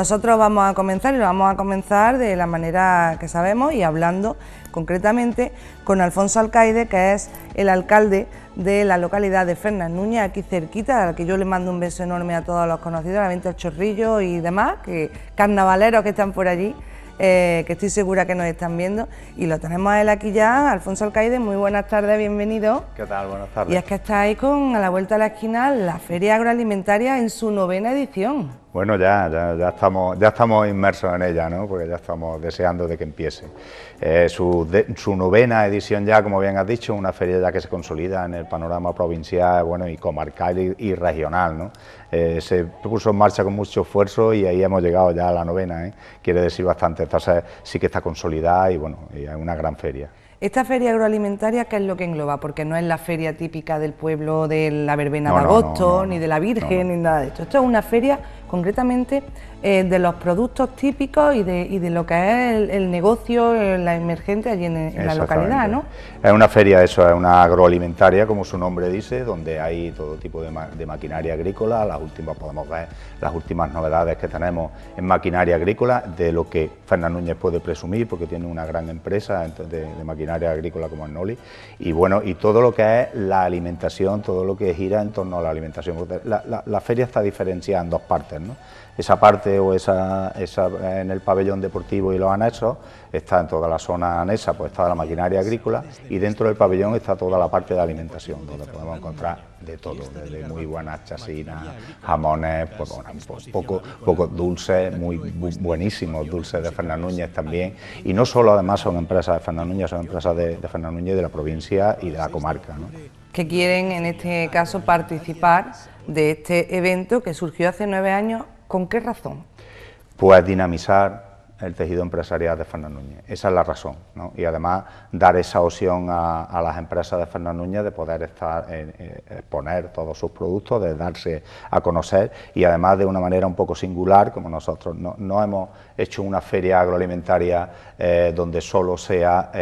Nosotros vamos a comenzar y lo vamos a comenzar de la manera que sabemos y hablando concretamente con Alfonso Alcaide, que es el alcalde de la localidad de Fernández Núñez, aquí cerquita, al que yo le mando un beso enorme a todos los conocidos, a la venta Chorrillo y demás, que carnavaleros que están por allí, eh, que estoy segura que nos están viendo. Y lo tenemos a él aquí ya, Alfonso Alcaide, muy buenas tardes, bienvenido. ¿Qué tal? Buenas tardes. Y es que está ahí con, a la vuelta de la esquina, la Feria Agroalimentaria en su novena edición. Bueno, ya, ya, estamos, ya estamos inmersos en ella, ¿no? porque ya estamos deseando de que empiece. Eh, su, su, novena edición ya, como bien has dicho, una feria ya que se consolida en el panorama provincial bueno, y comarcal y, regional. ¿no? Eh, se puso en marcha con mucho esfuerzo y ahí hemos llegado ya a la novena, ¿eh? quiere decir bastante, sí que está consolidada y bueno, es una gran feria. Esta feria agroalimentaria, ¿qué es lo que engloba? Porque no es la feria típica del pueblo de la verbena de agosto, ni de la Virgen, ni nada de esto. Esto es una feria concretamente eh, de los productos típicos y de, lo que es el, negocio, la emergente allí en, la localidad, ¿no? Es una feria, eso, es una agroalimentaria, como su nombre dice, donde hay todo tipo de, maquinaria agrícola, las últimas, podemos ver las últimas novedades que tenemos en maquinaria agrícola, de lo que Fernán Núñez puede presumir, porque tiene una gran empresa de, maquinaria agrícola como Arnoli, y bueno, y todo lo que es la alimentación, todo lo que gira en torno a la alimentación, la feria está diferenciada en dos partes, esa parte o esa, en el pabellón deportivo y los anexos está en toda la zona anexa, pues está la maquinaria agrícola y dentro del pabellón está toda la parte de alimentación, donde podemos encontrar de todo, desde muy buenas chasinas, jamones, pues, pues ...pocos dulces, muy buenísimos dulces de Fernán Núñez también. Y no solo además son empresas de Fernán Núñez, son empresas de, de Fernández Núñez de la provincia y de la comarca. Que quieren en este caso participar de este evento que surgió hace nueve años, ¿con qué razón? Pues dinamizar el tejido empresarial de Fernando Núñez. Esa es la razón. ¿no? Y además dar esa opción a, las empresas de Fernando Núñez de poder estar, en, eh, eh, exponer todos sus productos, de darse a conocer y además de una manera un poco singular, como nosotros no, hemos hecho una feria agroalimentaria eh, donde solo sea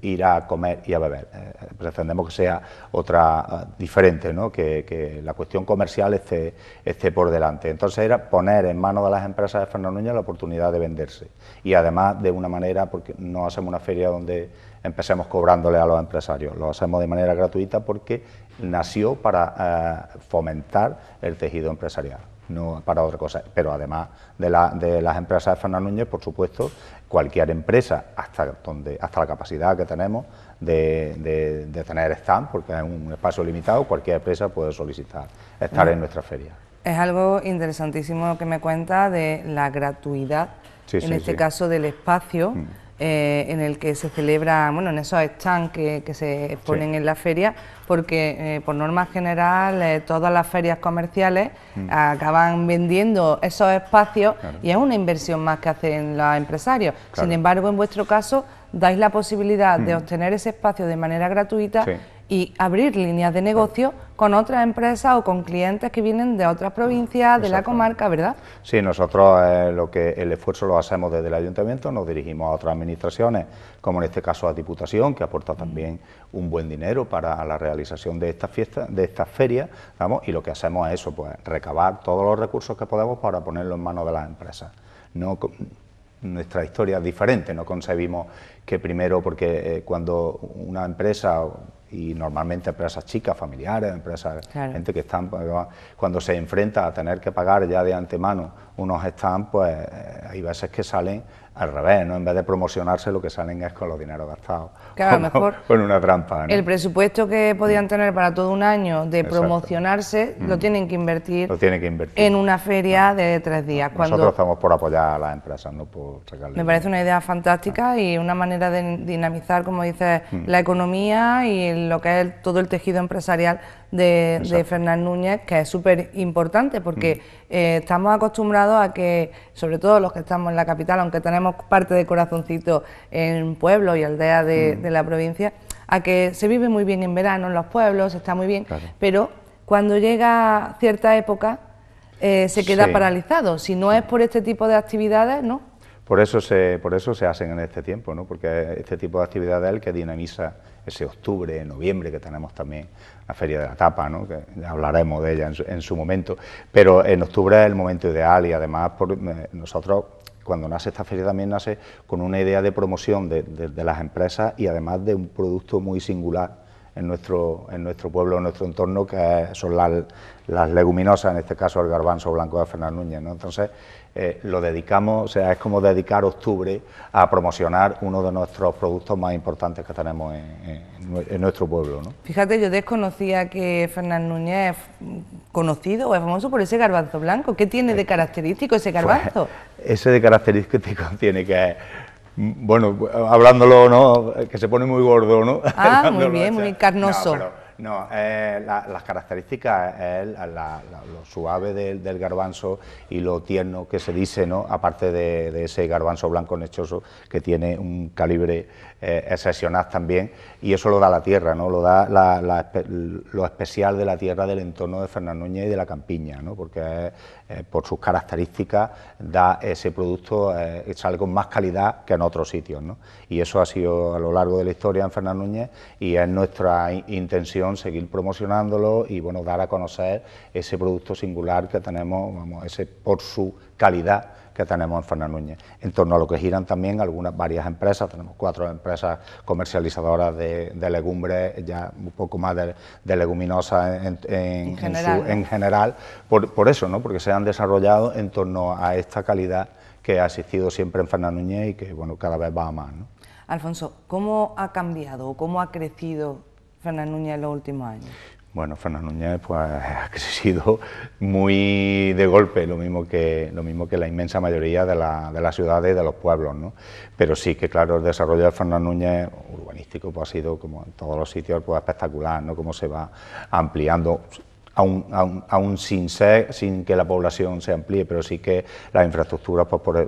ir a comer y a beber pretendemos pues que sea otra ah, diferente, ¿no? que, la cuestión comercial esté, esté por delante. Entonces era poner en manos de las empresas de Fernando Núñez la oportunidad de venderse y además de una manera, porque no hacemos una feria donde empecemos cobrándole a los empresarios, lo hacemos de manera gratuita porque nació para ah, fomentar el tejido empresarial no para otra cosa. Pero además de, las empresas de Fernando Núñez, por supuesto, cualquier empresa, hasta, donde, hasta la capacidad que tenemos, de, tener stand, porque es un espacio limitado, cualquier empresa puede solicitar estar en mm. nuestra feria. Es algo interesantísimo que me cuenta de la gratuidad, en este caso del espacio. Mm. Eh, en el que se celebra, bueno, en esos stands que, se ponen en la feria, porque eh, por norma general eh, todas las ferias comerciales mm. acaban vendiendo esos espacios y es una inversión más que hacen los empresarios. Sin embargo, en vuestro caso dais la posibilidad de mm. obtener ese espacio de manera gratuita y abrir líneas de negocio con otras empresas o con clientes que vienen de otras provincias, de la comarca, ¿verdad? Sí, nosotros eh, lo que el esfuerzo lo hacemos desde el ayuntamiento, nos dirigimos a otras administraciones, como en este caso a Diputación, que aporta mm. también un buen dinero para la realización de esta fiesta, de estas ferias, y lo que hacemos es eso, pues recabar todos los recursos que podemos para ponerlo en manos de las empresas. No, nuestra historia es diferente, no concebimos que primero, porque eh, cuando una empresa, y normalmente empresas chicas, familiares, empresas, gente que están, pues, cuando se enfrenta a tener que pagar ya de antemano unos stands, pues eh, hay veces que salen al revés, ¿no? En vez de promocionarse, lo que salen es con los dineros gastados. con, mejor. Con una trampa. El presupuesto que podían mm. tener para todo un año de promocionarse lo mm. tienen que invertir. En una feria mm. de tres días. Nosotros estamos por apoyar a las empresas, no por sacarle. Me parece una idea fantástica y una manera de dinamizar, como dices, la economía y lo que es todo el tejido empresarial de, Fernán Núñez, que es súper importante porque mm. eh, estamos acostumbrados a que, sobre todo los que estamos en la capital, aunque tenemos parte de corazoncito en pueblos y aldeas mm. de, la provincia, a que se vive muy bien en verano en los pueblos, está muy bien, pero cuando llega cierta época eh, se queda paralizado. Si no es por este tipo de actividades, ¿no? Por eso se, por eso se hacen en este tiempo, ¿no? porque este tipo de actividades es el que dinamiza ese octubre, noviembre, que tenemos también la Feria de la Tapa, ¿no? que hablaremos de ella en su, momento, pero en octubre es el momento ideal y además eh, nosotros cuando nace esta feria también nace con una idea de promoción de las empresas y además de un producto muy singular en nuestro, en nuestro pueblo, en nuestro entorno, que son las, las leguminosas, en este caso el garbanzo blanco de Fernán Núñez. ¿no? Entonces, eh, lo dedicamos, o sea, es como dedicar octubre a promocionar uno de nuestros productos más importantes que tenemos en, nuestro pueblo. ¿no? Fíjate, yo desconocía que Fernán Núñez es conocido es famoso por ese garbanzo blanco. ¿Qué tiene eh, de característico ese pues, garbanzo? ese de característico tiene que bueno, hablándolo, ¿no? Que se pone muy gordo, ¿no? Ah, muy bien, muy carnoso. No, eh, la, las características es lo suave del, garbanzo y lo tierno que se dice, ¿no? aparte de, ese garbanzo blanco nechoso que tiene un calibre eh, excepcional también, y eso lo da la tierra, ¿no? lo da lo especial de la tierra del entorno de Fernán Núñez y de la Campiña, porque eh, eh, por sus características da ese producto, sale con más calidad que en otros sitios, y eso ha sido a lo largo de la historia en Fernán Núñez y es nuestra intención seguir promocionándolo y bueno, dar a conocer ese producto singular que tenemos, vamos, ese por su calidad que tenemos en Fernández Núñez. En torno a lo que giran también algunas, varias empresas, tenemos cuatro empresas comercializadoras de, legumbres, ya un poco más de, leguminosa leguminosas en, general, por, eso, ¿no? porque se han desarrollado en torno a esta calidad que ha existido siempre en Fernández Núñez y que bueno, cada vez va más. Alfonso, ¿cómo ha cambiado o cómo ha crecido Fernán Núñez en los últimos años? Bueno, Fernán Núñez pues, ha crecido muy de golpe, lo mismo que, lo mismo que la inmensa mayoría de, la, de las ciudades y de los pueblos. ¿no? Pero sí que, claro, el desarrollo de Fernán Núñez urbanístico pues, ha sido, como en todos los sitios, pues, espectacular, ¿no? cómo se va ampliando. Aún, sin, ser, sin que la población se amplíe, pero sí que las infraestructuras pues, por,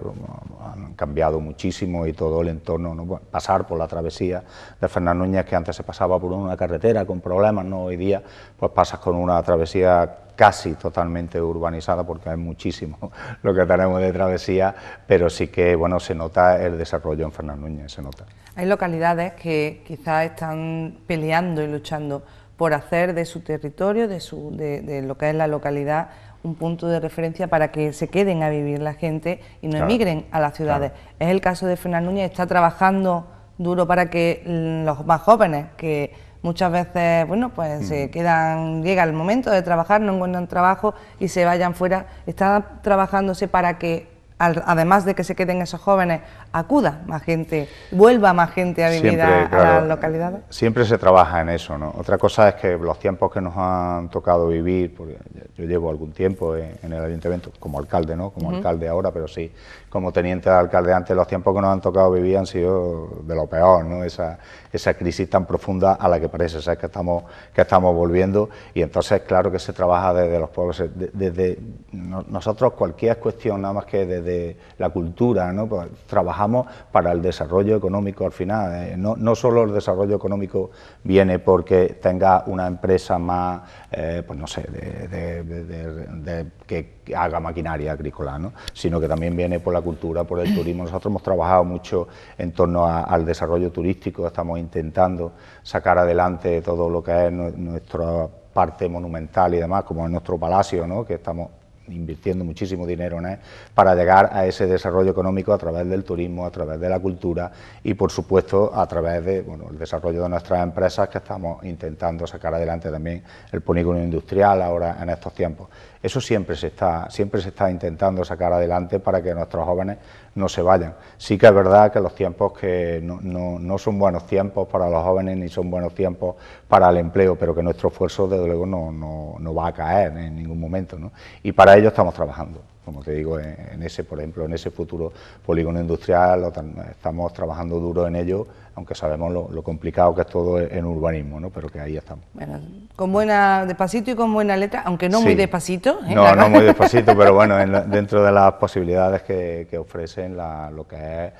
cambiado muchísimo y todo el entorno, pasar por la travesía de Fernández Núñez, que antes se pasaba por una carretera con problemas, ¿no? hoy día pues pasas con una travesía casi totalmente urbanizada porque es muchísimo lo que tenemos de travesía, pero sí que bueno se nota el desarrollo en Fernán Núñez, se nota. Hay localidades que quizás están peleando y luchando por hacer de su territorio, de, su, de lo que es la localidad, un punto de referencia para que se queden a vivir la gente y no emigren a las ciudades. Es el caso de Fernández Núñez, está trabajando duro para que los más jóvenes que muchas veces, bueno, pues se quedan, llega el momento de trabajar, no encuentran trabajo y se vayan fuera, está trabajándose para que además de que se queden esos jóvenes, acuda más gente, vuelva más gente a vivir a, las localidades? Siempre se trabaja en eso, ¿no? Otra cosa es que los tiempos que nos han tocado vivir, porque yo llevo algún tiempo en, el ayuntamiento, como alcalde, ¿no? Como alcalde ahora, pero sí, como teniente de alcalde antes, los tiempos que nos han tocado vivir han sido de lo peor, ¿no? esa, esa crisis tan profunda a la que parece ser que estamos, que estamos volviendo y entonces claro que se trabaja desde los pueblos, desde, nosotros cualquier cuestión, nada más que desde la cultura, pues trabajamos para el desarrollo económico al final, ¿eh? no, no, solo el desarrollo económico viene porque tenga una empresa más, eh, pues no sé, de, que que haga maquinaria agrícola, ¿no? sino que también viene por la cultura, por el turismo. Nosotros hemos trabajado mucho en torno al desarrollo turístico, estamos intentando sacar adelante todo lo que es nuestra parte monumental y demás, como es nuestro palacio, ¿no? que estamos invirtiendo muchísimo dinero en él, para llegar a ese desarrollo económico a través del turismo, a través de la cultura y, por supuesto, a través del de, desarrollo de nuestras empresas que estamos intentando sacar adelante también el polígono industrial ahora en estos tiempos. Eso siempre se, está, siempre se está intentando sacar adelante para que nuestros jóvenes no se vayan. Sí que es verdad que los tiempos que no, son buenos tiempos para los jóvenes ni son buenos tiempos para el empleo, pero que nuestro esfuerzo desde luego no va a caer en ningún momento. Y para ello estamos trabajando como te digo, en, ese, por ejemplo, en ese futuro polígono industrial, estamos trabajando duro en ello, aunque sabemos lo, complicado que es todo en urbanismo, ¿no? pero que ahí estamos. Bueno, con buena, despacito y con buena letra, aunque no muy despacito. ¿eh? No, no muy despacito, pero bueno, dentro de las posibilidades que, ofrecen lo que es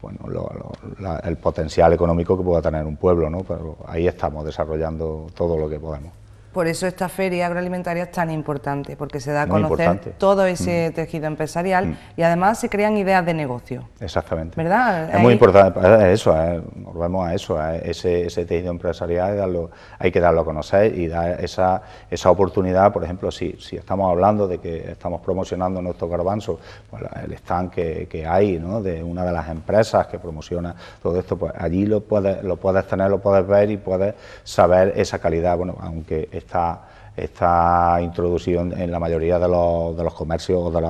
bueno, el potencial económico que pueda tener un pueblo, ¿no? pero ahí estamos desarrollando todo lo que podemos. Por eso esta feria agroalimentaria es tan importante, porque se da a conocer todo mm. ese tejido empresarial mm. y además se crean ideas de negocio. Exactamente. ¿Verdad? Es muy importante pues, eso, eh, volvemos a eso, a ese, tejido empresarial hay que darlo a conocer y dar esa, esa oportunidad, por ejemplo, si, si estamos hablando de que estamos promocionando nuestro garbanzo, pues, el stand que, hay de una de las empresas que promociona todo esto, pues allí lo puedes, lo puedes tener, lo puedes ver y puedes saber esa calidad, bueno, aunque está, introducción introducido en, la mayoría de los, comercios o de,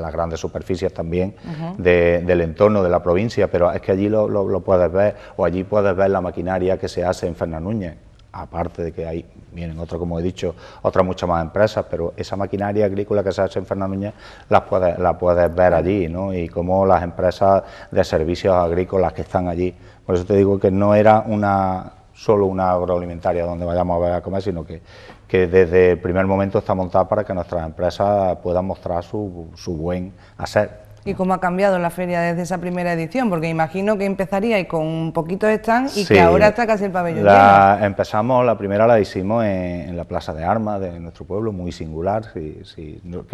las grandes superficies también del entorno de la provincia, pero es que allí lo, puedes ver o allí puedes ver la maquinaria que se hace en Fernanúñez aparte de que hay, vienen otras, como he dicho, otras muchas más empresas, pero esa maquinaria agrícola que se hace en Fernández las puedes, la puedes ver allí, ¿no? Y como las empresas de servicios agrícolas que están allí. Por eso te digo que no era una solo una agroalimentaria donde vayamos a, ver a comer, sino que, que, desde el primer momento está montada para que nuestras empresas puedan mostrar su, su buen hacer y cómo ha cambiado la feria desde esa primera edición, porque imagino que empezaría, y con un poquito de stand y que ahora está casi el pabellón la, Empezamos, la primera la hicimos en, la Plaza de Armas de nuestro pueblo, muy singular,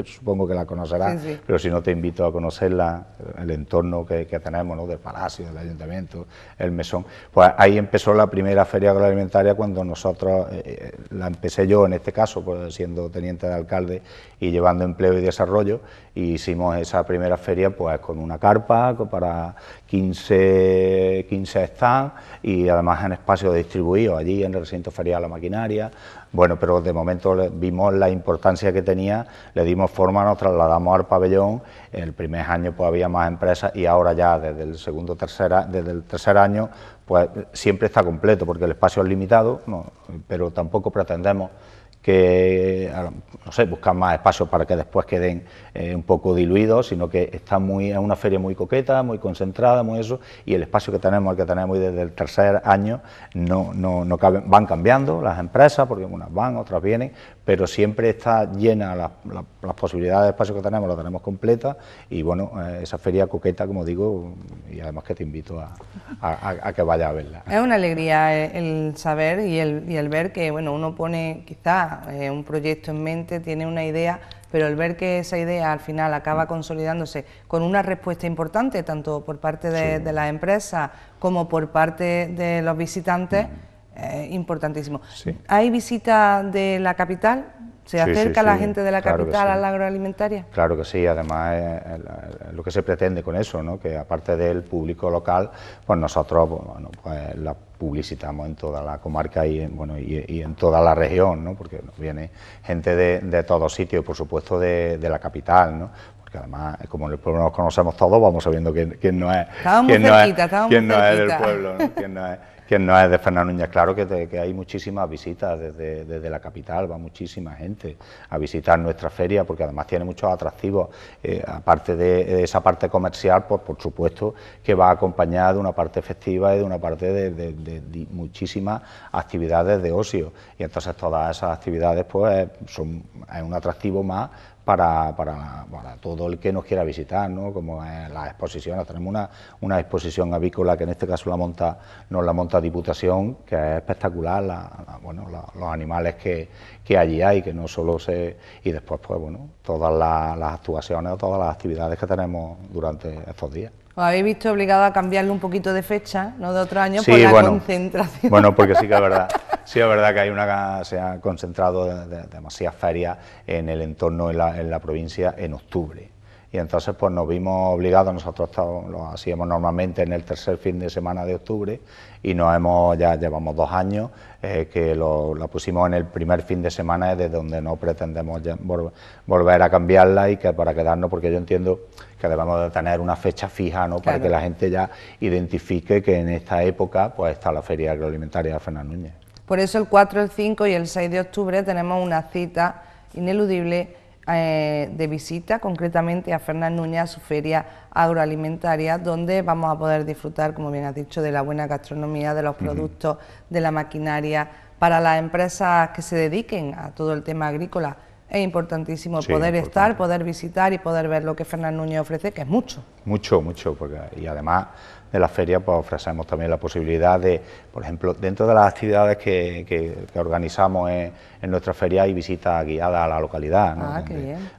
supongo que la conocerás, pero si no te invito a conocerla, el entorno que, tenemos, ¿no? del palacio, del ayuntamiento, el mesón. Pues ahí empezó la primera feria agroalimentaria cuando nosotros, eh, eh, la empecé yo en este caso, pues, siendo teniente de alcalde y llevando empleo y desarrollo, y hicimos esa primera feria pues con una carpa para 15, 15 stands y además en espacios distribuidos allí en el recinto ferial la maquinaria. Bueno, pero de momento vimos la importancia que tenía, le dimos forma, nos trasladamos al pabellón, en el primer año pues había más empresas y ahora ya desde el segundo tercera, desde el tercer año pues siempre está completo porque el espacio es limitado, pero tampoco pretendemos que, no sé, buscan más espacios para que después queden eh, un poco diluidos, sino que está muy, es una feria muy coqueta, muy concentrada, muy eso, y el espacio que tenemos, el que tenemos desde el tercer año, no, no, no van cambiando las empresas, porque unas van, otras vienen, pero siempre está llena las posibilidades de espacio que tenemos, las tenemos completas y bueno, eh, esa feria coqueta, como digo, y además que te invito a, que vayas a verla. Es una alegría el saber y el, ver que bueno, uno pone quizá eh, un proyecto en mente, tiene una idea, pero el ver que esa idea al final acaba mm. consolidándose con una respuesta importante, tanto por parte de, de las empresas como por parte de los visitantes, mm. Eh, importantísimo. ¿Hay visita de la capital? ¿Se acerca la gente de la capital a la agroalimentaria? Claro que sí, además eh, lo que se pretende con eso, ¿no? que aparte del público local, pues nosotros pues, pues, la publicitamos en toda la comarca y en, bueno, y, en toda la región, ¿no? porque viene gente de, todos sitios, por supuesto de, la capital, ¿no? además, eh, como en el pueblo nos conocemos todos, vamos sabiendo quién, no es. Quién, no es, del pueblo, quién no es. que no es de Fernando Núñez. Claro que, hay muchísimas visitas desde, la capital, va muchísima gente a visitar nuestra feria, porque además tiene muchos atractivos. Eh, aparte de, esa parte comercial, pues por supuesto que va acompañada de una parte festiva y de una parte de, muchísimas actividades de ocio. Y entonces todas esas actividades pues eh, son es un atractivo más para, para, todo el que nos quiera visitar, como en las exposiciones. Tenemos una, una, exposición avícola que en este caso la monta, nos la monta Diputación, que es espectacular, los animales que, allí hay, que no solo se... y después, pues bueno, todas las, actuaciones o todas las actividades que tenemos durante estos días os habéis visto obligado a cambiarle un poquito de fecha, no de otro año, por la concentración. Bueno, porque sí que es verdad, sí es verdad que hay una, se ha concentrado demasiadas ferias en el entorno, en la provincia, en octubre y entonces pues nos vimos obligados, nosotros lo hacíamos normalmente en el tercer fin de semana de octubre y nos hemos, ya llevamos dos años eh, que lo, la pusimos en el primer fin de semana desde donde no pretendemos volver a cambiarla y que para quedarnos, porque yo entiendo que debemos de tener una fecha fija, ¿no? Para que la gente ya identifique que en esta época pues está la Feria Agroalimentaria de Fernández Núñez. Por eso el 4, el 5 y el 6 de octubre tenemos una cita ineludible eh, de visita, concretamente a Fernán Núñez, a su feria agroalimentaria, donde vamos a poder disfrutar, como bien has dicho, de la buena gastronomía, de los productos, de la maquinaria. Para las empresas que se dediquen a todo el tema agrícola, es importantísimo poder estar, poder visitar y poder ver lo que Fernán Núñez ofrece, que es mucho. Mucho, mucho, porque, y además de la feria, pues ofrecemos también la posibilidad de, por ejemplo, dentro de las actividades que, organizamos en, nuestra feria hay visitas guiadas a la localidad. Ah,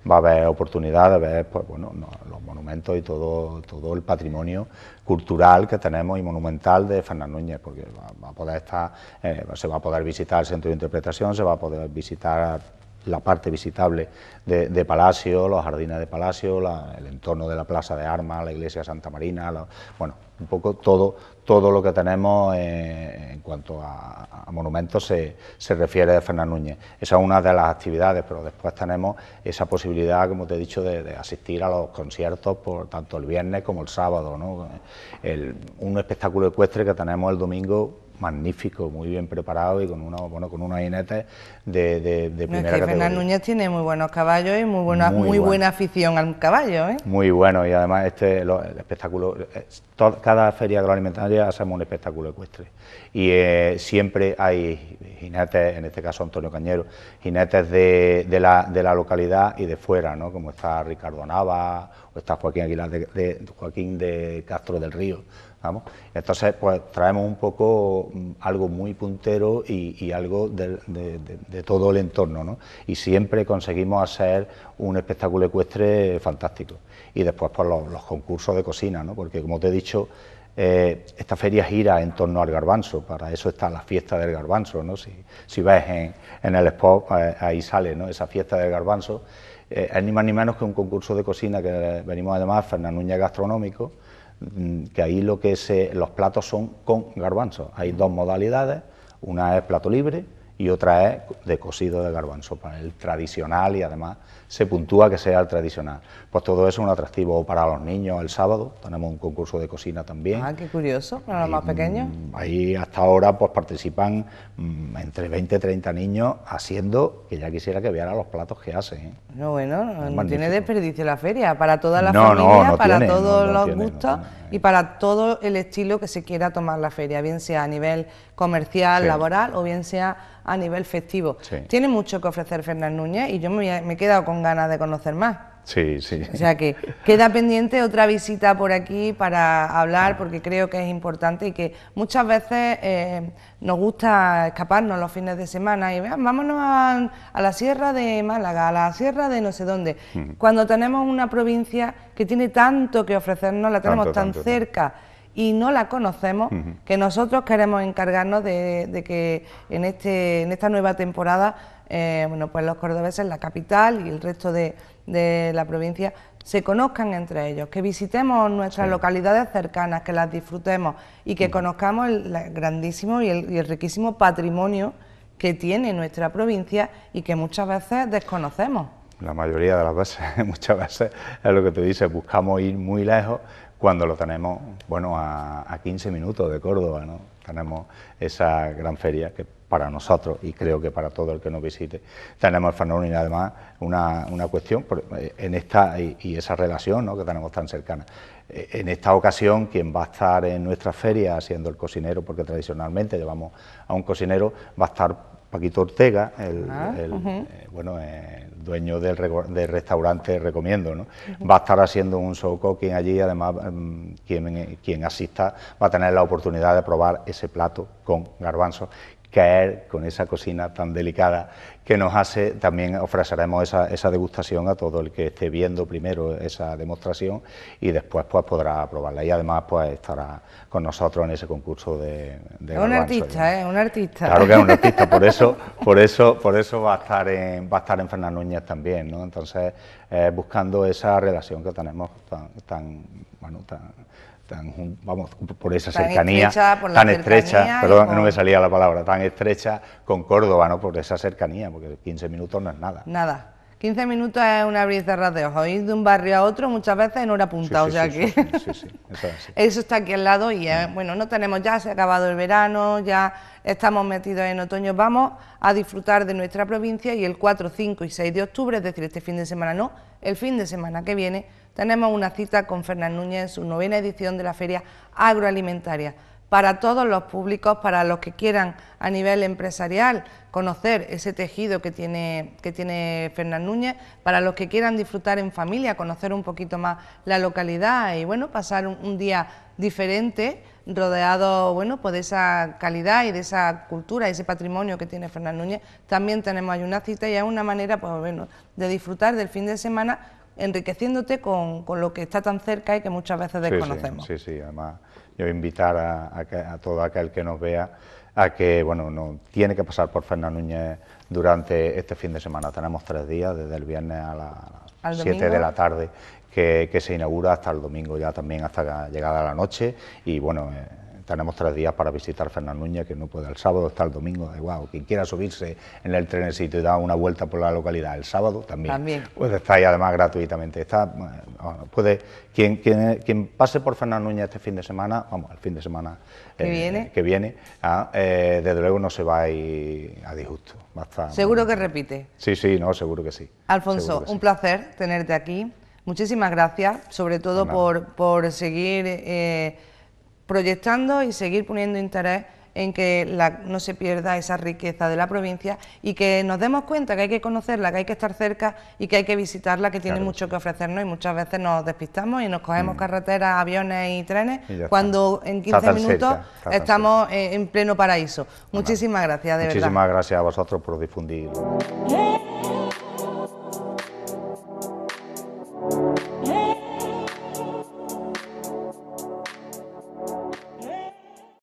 va a haber oportunidad de ver pues, bueno, los monumentos y todo, todo el patrimonio cultural que tenemos y monumental de Fernández Núñez, porque va, a poder estar, eh, se va a poder visitar el centro de interpretación, se va a poder visitar la parte visitable de, Palacio, los jardines de Palacio, el entorno de la Plaza de Armas, la iglesia Santa Marina, bueno, un poco todo, todo lo que tenemos eh, en cuanto a, monumentos se, refiere a Fernán Núñez. Esa es una de las actividades, pero después tenemos esa posibilidad, como te he dicho, de, asistir a los conciertos por tanto el viernes como el sábado. ¿no? un espectáculo ecuestre que tenemos el domingo magnífico, muy bien preparado y con unos con unos jinetes de, primera que Fernández Núñez tiene muy buenos caballos y muy buena muy, buena afición al caballo, ¿eh? Muy bueno y además este el espectáculo eh, cada feria agroalimentaria hacemos un espectáculo ecuestre y eh, siempre hay jinetes, en este caso Antonio Cañero, jinetes de, la, localidad y de fuera, ¿no? Como está Ricardo Nava o está Joaquín Aguilar de Joaquín de Castro del Río entonces, pues traemos un poco mm, algo muy puntero y, algo de, todo el entorno, Y siempre conseguimos hacer un espectáculo ecuestre fantástico. Y después, pues los, concursos de cocina, ¿no? Porque, como te he dicho, eh, esta feria gira en torno al garbanzo, para eso está la fiesta del garbanzo, Si, ves en, el spot, pues, ahí sale, Esa fiesta del garbanzo. Eh, es ni más ni menos que un concurso de cocina que venimos además llamar Núñez Gastronómico, Mm, que ahí lo que se, los platos son con garbanzos. Hay dos modalidades, una es plato libre y otra es de cocido de garbanzo, el tradicional y además se puntúa que sea el tradicional. Pues todo eso es un atractivo para los niños el sábado, tenemos un concurso de cocina también. Ah, qué curioso, para los más mm, pequeños. Ahí hasta ahora pues participan mm, entre 20 y 30 niños haciendo que ya quisiera que vieran los platos que hacen. ¿eh? No, bueno, no, tiene desperdicio la feria, para toda la familia, para todos los gustos y para todo el estilo que se quiera tomar la feria, bien sea a nivel comercial, laboral o bien sea a nivel festivo. Tiene mucho que ofrecer Fernán Núñez y yo me, he quedado con ganas de conocer más. Sí, sí. O sea que queda pendiente otra visita por aquí para hablar, porque creo que es importante y que muchas veces eh, nos gusta escaparnos los fines de semana y vean, vámonos a, la sierra de Málaga, a la sierra de no sé dónde. Mm. Cuando tenemos una provincia que tiene tanto que ofrecernos, la tenemos tan cerca y no la conocemos, que nosotros queremos encargarnos de, que en, este, en esta nueva temporada, eh, bueno, pues los cordobeses, la capital y el resto de, de la provincia se conozcan entre ellos, que visitemos nuestras localidades cercanas, que las disfrutemos y que conozcamos el grandísimo y el riquísimo patrimonio que tiene nuestra provincia y que muchas veces desconocemos la mayoría de las veces, muchas veces, es lo que te dice, buscamos ir muy lejos cuando lo tenemos, bueno, a, a 15 minutos de Córdoba, ¿no? Tenemos esa gran feria que para nosotros y creo que para todo el que nos visite. Tenemos el Fanón y además una, cuestión eh, en esta y, esa relación ¿no? que tenemos tan cercana. Eh, en esta ocasión, quien va a estar en nuestra feria siendo el cocinero, porque tradicionalmente llevamos a un cocinero, va a estar Paquito Ortega, el, ah, el eh, bueno, dueño del, restaurante recomiendo. ¿no? Va a estar haciendo un show cooking allí, además mm, quien, quien asista va a tener la oportunidad de probar ese plato con garbanzos caer con esa cocina tan delicada que nos hace, también ofreceremos esa, degustación a todo el que esté viendo primero esa demostración y después pues podrá probarla y además pues estará con nosotros en ese concurso de... es un artista, ¿eh? un artista. Claro que es un artista, por eso, por eso, por eso va a estar en, va a estar en Fernando Núñez también, ¿no? Entonces, eh, buscando esa relación que tenemos tan, tan bueno, tan vamos, por esa cercanía, tan estrecha, perdón, no me salía la palabra, tan estrecha con Córdoba, ¿no? Por esa cercanía, porque 15 minutos no es nada. Nada, 15 minutos es una abrir y cerrar de ojos, ir de un barrio a otro muchas veces en hora punta, o sea que eso está aquí al lado y mm. bueno, no tenemos ya, se ha acabado el verano, ya estamos metidos en otoño, vamos a disfrutar de nuestra provincia y el 4, 5 y 6 de octubre, es decir, este fin de semana no, el fin de semana que viene tenemos una cita con Fernán Núñez en su novena edición de la Feria Agroalimentaria para todos los públicos, para los que quieran a nivel empresarial conocer ese tejido que tiene, que tiene Fernán Núñez, para los que quieran disfrutar en familia, conocer un poquito más la localidad y bueno, pasar un, día diferente rodeado bueno, pues de esa calidad y de esa cultura, y ese patrimonio que tiene Fernán Núñez. También tenemos ahí una cita y es una manera pues, bueno, de disfrutar del fin de semana enriqueciéndote con, con, lo que está tan cerca y que muchas veces desconocemos. Sí, sí, además yo invitar a, todo aquel que nos vea a que, bueno, no tiene que pasar por Fernán Núñez durante este fin de semana. Tenemos tres días, desde el viernes a las 7 de la tarde, que, se inaugura hasta el domingo, ya también hasta llegada a la noche. Y bueno. Eh, tenemos tres días para visitar Fernán Núñez, que no puede el sábado, está el domingo, da igual, quien quiera subirse en el trenesito y dar una vuelta por la localidad el sábado también, también. puede estar ahí además gratuitamente. Está, puede, quien, quien, pase por Fernán Núñez este fin de semana, vamos, el fin de semana eh, viene? que viene, ah, eh, desde luego no se va a ir a disgusto. seguro que repite. Sí, sí, no, seguro que sí. Alfonso, un placer tenerte aquí. Muchísimas gracias, sobre todo por, por seguir... Eh, proyectando y seguir poniendo interés en que la, no se pierda esa riqueza de la provincia y que nos demos cuenta que hay que conocerla, que hay que estar cerca y que hay que visitarla, que tiene mucho que ofrecernos y muchas veces nos despistamos y nos cogemos mm. carreteras, aviones y trenes cuando en 15 minutos estamos en pleno paraíso. Muchísimas gracias, de Muchísimas verdad. Muchísimas gracias a vosotros por difundir.